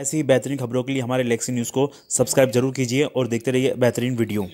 ऐसी ही बेहतरीन खबरों के लिए हमारे लेक्सी न्यूज़ को सब्सक्राइब जरूर कीजिए और देखते रहिए बेहतरीन वीडियो